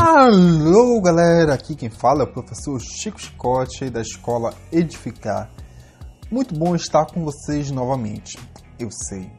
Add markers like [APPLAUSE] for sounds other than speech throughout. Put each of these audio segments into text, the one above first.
Alô galera, aqui quem fala é o professor Chico Scott da escola Edificar. Muito bom estar com vocês novamente, eu sei.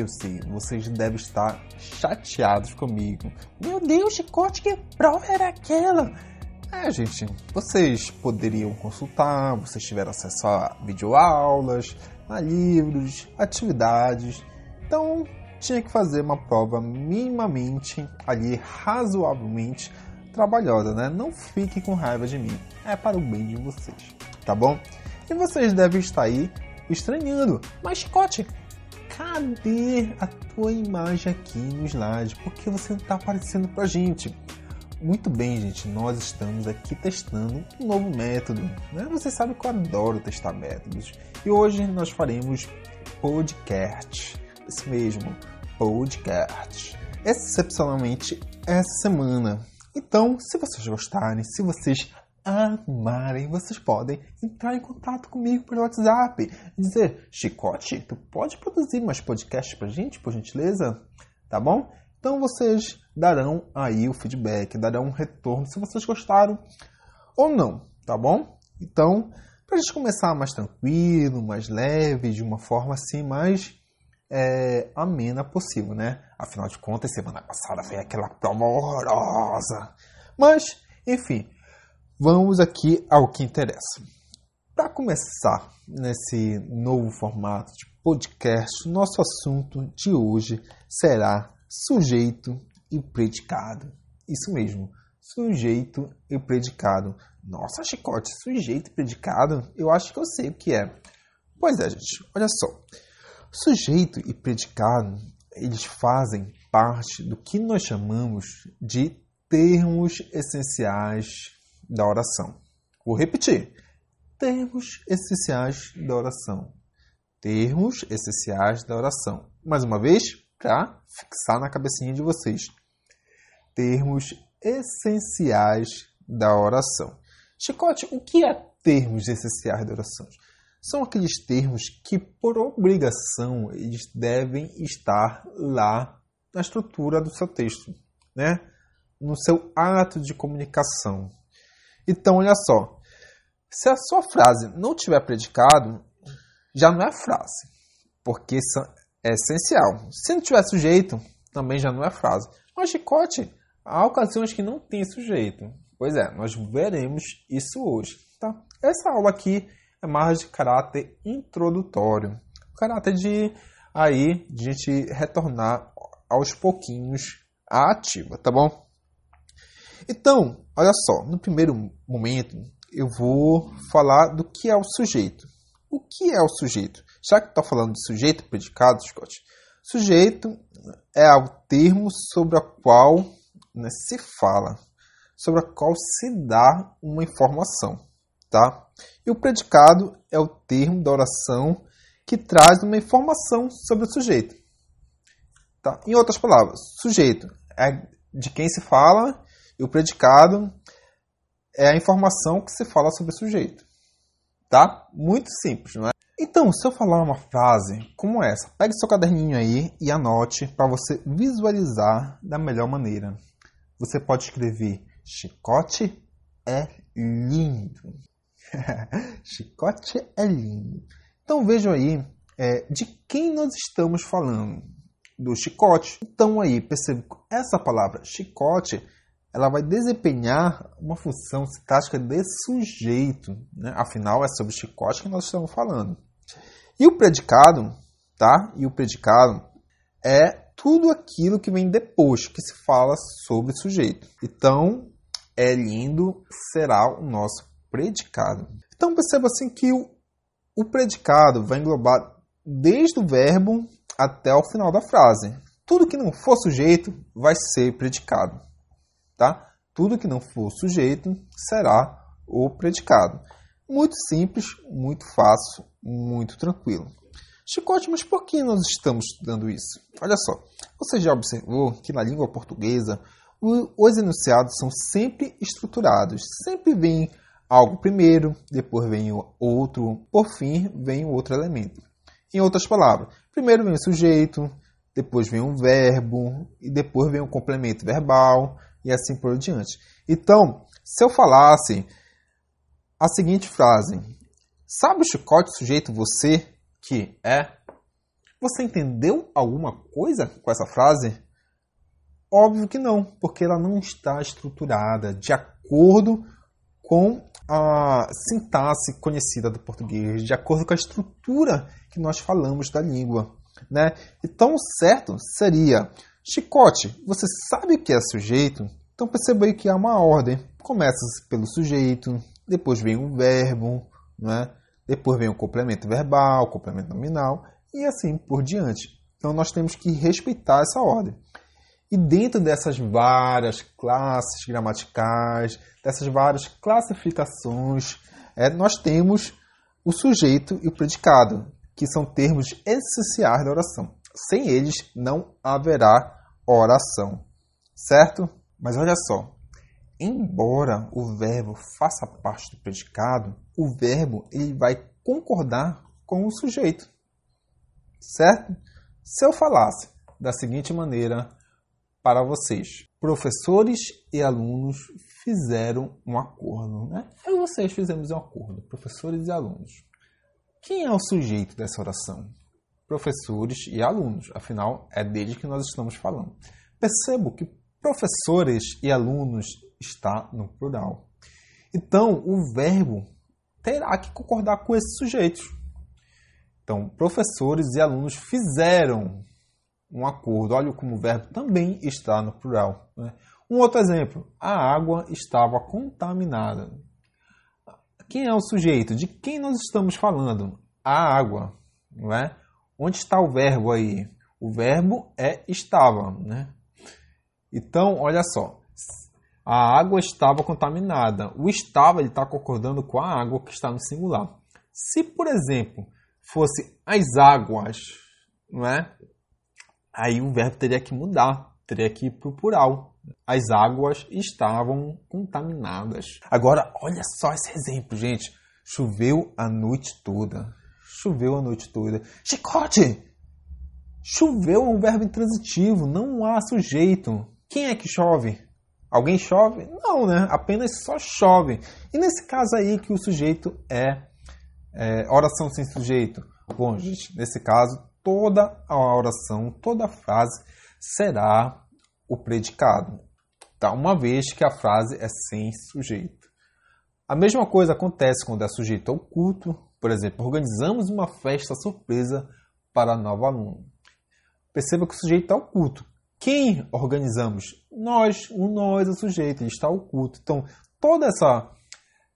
Eu sei, vocês devem estar chateados comigo. Meu Deus, chicote, que prova era aquela? É, gente, vocês poderiam consultar, vocês tiveram acesso a videoaulas, a livros, atividades. Então, tinha que fazer uma prova minimamente, ali razoavelmente trabalhosa, né? Não fique com raiva de mim. É para o bem de vocês, tá bom? E vocês devem estar aí estranhando. Mas, Chicote, cadê a tua imagem aqui no slide? Por que você não está aparecendo para a gente? Muito bem, gente, nós estamos aqui testando um novo método. Né? Você sabe que eu adoro testar métodos. E hoje nós faremos podcast. Esse mesmo, podcast. Excepcionalmente essa semana. Então, se vocês gostarem, se vocês amarem, vocês podem entrar em contato comigo pelo WhatsApp e dizer: Chicote, tu pode produzir mais podcasts pra gente, por gentileza? Tá bom? Então vocês darão aí o feedback, darão um retorno se vocês gostaram ou não, tá bom? Então, para a gente começar mais tranquilo, mais leve, de uma forma assim mais é, amena possível, né? Afinal de contas, semana passada foi aquela prova horrorosa. Mas, enfim, Vamos aqui ao que interessa. Para começar nesse novo formato de podcast, nosso assunto de hoje será sujeito e predicado. Isso mesmo, sujeito e predicado. Nossa, chicote, sujeito e predicado? Eu acho que eu sei o que é. Pois é, gente, olha só. Sujeito e predicado, eles fazem parte do que nós chamamos de termos essenciais da oração. Vou repetir. Termos essenciais da oração. Termos essenciais da oração. Mais uma vez, para fixar na cabecinha de vocês. Termos essenciais da oração. Chicote, o que é termos essenciais da oração? São aqueles termos que, por obrigação, eles devem estar lá na estrutura do seu texto, né? no seu ato de comunicação. Então, olha só. Se a sua frase não tiver predicado, já não é frase, porque é essencial. Se não tiver sujeito, também já não é frase. Mas chicote, há ocasiões que não tem sujeito. Pois é, nós veremos isso hoje, tá? Essa aula aqui é mais de caráter introdutório, caráter de aí de gente retornar aos pouquinhos à ativa, tá bom? Então, olha só, no primeiro momento eu vou falar do que é o sujeito. O que é o sujeito? Já que está falando de sujeito predicado, Scott, sujeito é o termo sobre a qual né, se fala, sobre a qual se dá uma informação, tá? E o predicado é o termo da oração que traz uma informação sobre o sujeito. Tá? Em outras palavras, sujeito é de quem se fala e o predicado é a informação que se fala sobre o sujeito. Tá? Muito simples, não é? Então, se eu falar uma frase como essa, pegue seu caderninho aí e anote para você visualizar da melhor maneira. Você pode escrever: chicote é lindo. [LAUGHS] chicote é lindo. Então vejam aí é, de quem nós estamos falando. Do chicote. Então aí, percebo essa palavra chicote ela vai desempenhar uma função sintática de sujeito, né? afinal é sobre chicote que nós estamos falando. E o predicado, tá? E o predicado é tudo aquilo que vem depois que se fala sobre sujeito. Então, é lindo será o nosso predicado. Então perceba assim que o, o predicado vai englobar desde o verbo até o final da frase. Tudo que não for sujeito vai ser predicado. Tá? Tudo que não for sujeito será o predicado. Muito simples, muito fácil, muito tranquilo. Chicote, mas por que nós estamos estudando isso? Olha só, você já observou que na língua portuguesa os enunciados são sempre estruturados, sempre vem algo primeiro, depois vem o outro, por fim vem outro elemento. Em outras palavras, primeiro vem o sujeito, depois vem um verbo, e depois vem o complemento verbal, e assim por diante. Então, se eu falasse a seguinte frase: Sabe o chicote sujeito você que é? Você entendeu alguma coisa com essa frase? Óbvio que não, porque ela não está estruturada de acordo com a sintaxe conhecida do português, de acordo com a estrutura que nós falamos da língua. Né? Então, o certo seria Chicote, você sabe o que é sujeito? Então perceba aí que há uma ordem. Começa pelo sujeito, depois vem o verbo, né? depois vem o complemento verbal, o complemento nominal e assim por diante. Então nós temos que respeitar essa ordem. E dentro dessas várias classes gramaticais, dessas várias classificações, é, nós temos o sujeito e o predicado, que são termos essenciais da oração. Sem eles não haverá oração, certo? Mas olha só, embora o verbo faça parte do predicado, o verbo ele vai concordar com o sujeito, certo? Se eu falasse da seguinte maneira para vocês, professores e alunos fizeram um acordo, né? Eu e vocês fizemos um acordo, professores e alunos. Quem é o sujeito dessa oração? professores e alunos, afinal, é desde que nós estamos falando. Percebo que professores e alunos está no plural. Então, o verbo terá que concordar com esse sujeito. Então, professores e alunos fizeram um acordo. Olha como o verbo também está no plural. Né? Um outro exemplo: a água estava contaminada. Quem é o sujeito? De quem nós estamos falando? A água, não é? Onde está o verbo aí? O verbo é estava, né? Então, olha só. A água estava contaminada. O estava ele está concordando com a água que está no singular. Se, por exemplo, fosse as águas, não é? Aí o verbo teria que mudar, teria que ir para o plural. As águas estavam contaminadas. Agora, olha só esse exemplo, gente. Choveu a noite toda. Choveu a noite toda. Chicote! Choveu é um verbo intransitivo, não há sujeito. Quem é que chove? Alguém chove? Não, né? Apenas só chove. E nesse caso aí que o sujeito é, é oração sem sujeito. Bom, gente, nesse caso, toda a oração, toda a frase será o predicado, tá? uma vez que a frase é sem sujeito. A mesma coisa acontece quando é sujeito oculto, por exemplo, organizamos uma festa surpresa para a nova aluna. Perceba que o sujeito está oculto. Quem organizamos? Nós, o nós, o sujeito, ele está oculto. Então, toda essa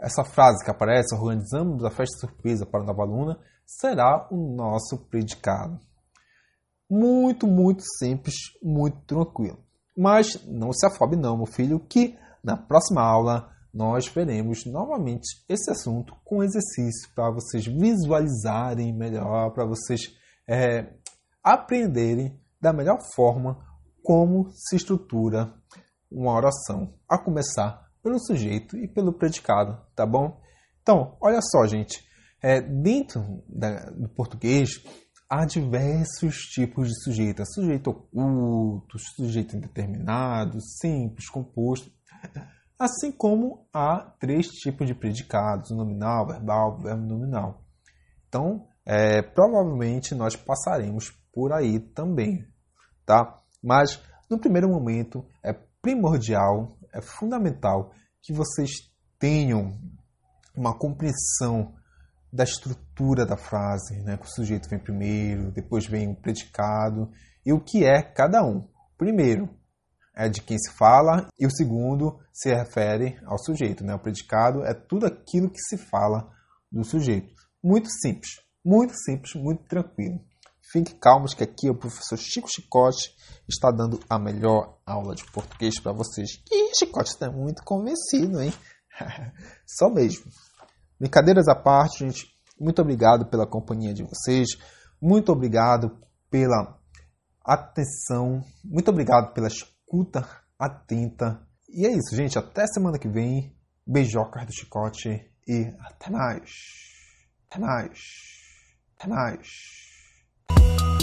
essa frase que aparece, organizamos a festa surpresa para a nova aluna, será o nosso predicado. Muito, muito simples, muito tranquilo. Mas não se afobe não, meu filho, que na próxima aula nós veremos novamente esse assunto com exercício para vocês visualizarem melhor, para vocês é, aprenderem da melhor forma como se estrutura uma oração, a começar pelo sujeito e pelo predicado, tá bom? Então, olha só, gente, é, dentro da, do português há diversos tipos de sujeito: é sujeito oculto, sujeito indeterminado, simples, composto assim como há três tipos de predicados: nominal, verbal, verbo nominal. Então, é, provavelmente nós passaremos por aí também, tá? Mas no primeiro momento é primordial, é fundamental que vocês tenham uma compreensão da estrutura da frase, né? Que o sujeito vem primeiro, depois vem o predicado e o que é cada um. Primeiro, é de quem se fala e o segundo se refere ao sujeito. Né? O predicado é tudo aquilo que se fala do sujeito. Muito simples, muito simples, muito tranquilo. Fique calmos que aqui o professor Chico Chicote está dando a melhor aula de português para vocês. E Chicote está é muito convencido, hein? [LAUGHS] Só mesmo. Brincadeiras à parte, gente. Muito obrigado pela companhia de vocês. Muito obrigado pela atenção. Muito obrigado pelas escuta atenta. E é isso, gente. Até semana que vem. Beijocas do Chicote e até mais. Até mais. Até mais.